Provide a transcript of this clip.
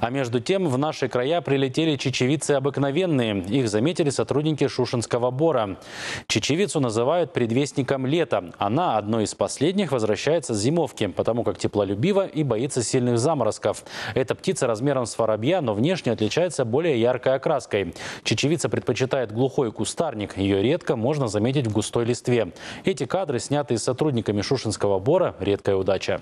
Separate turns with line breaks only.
А между тем в наши края прилетели чечевицы обыкновенные. Их заметили сотрудники Шушинского бора. Чечевицу называют предвестником лета. Она одной из последних возвращается с зимовки, потому как теплолюбива и боится сильных заморозков. Эта птица размером с воробья, но внешне отличается более яркой окраской. Чечевица предпочитает глухой кустарник. Ее редко можно заметить в густой листве. Эти кадры, снятые сотрудниками Шушинского бора, редкая удача.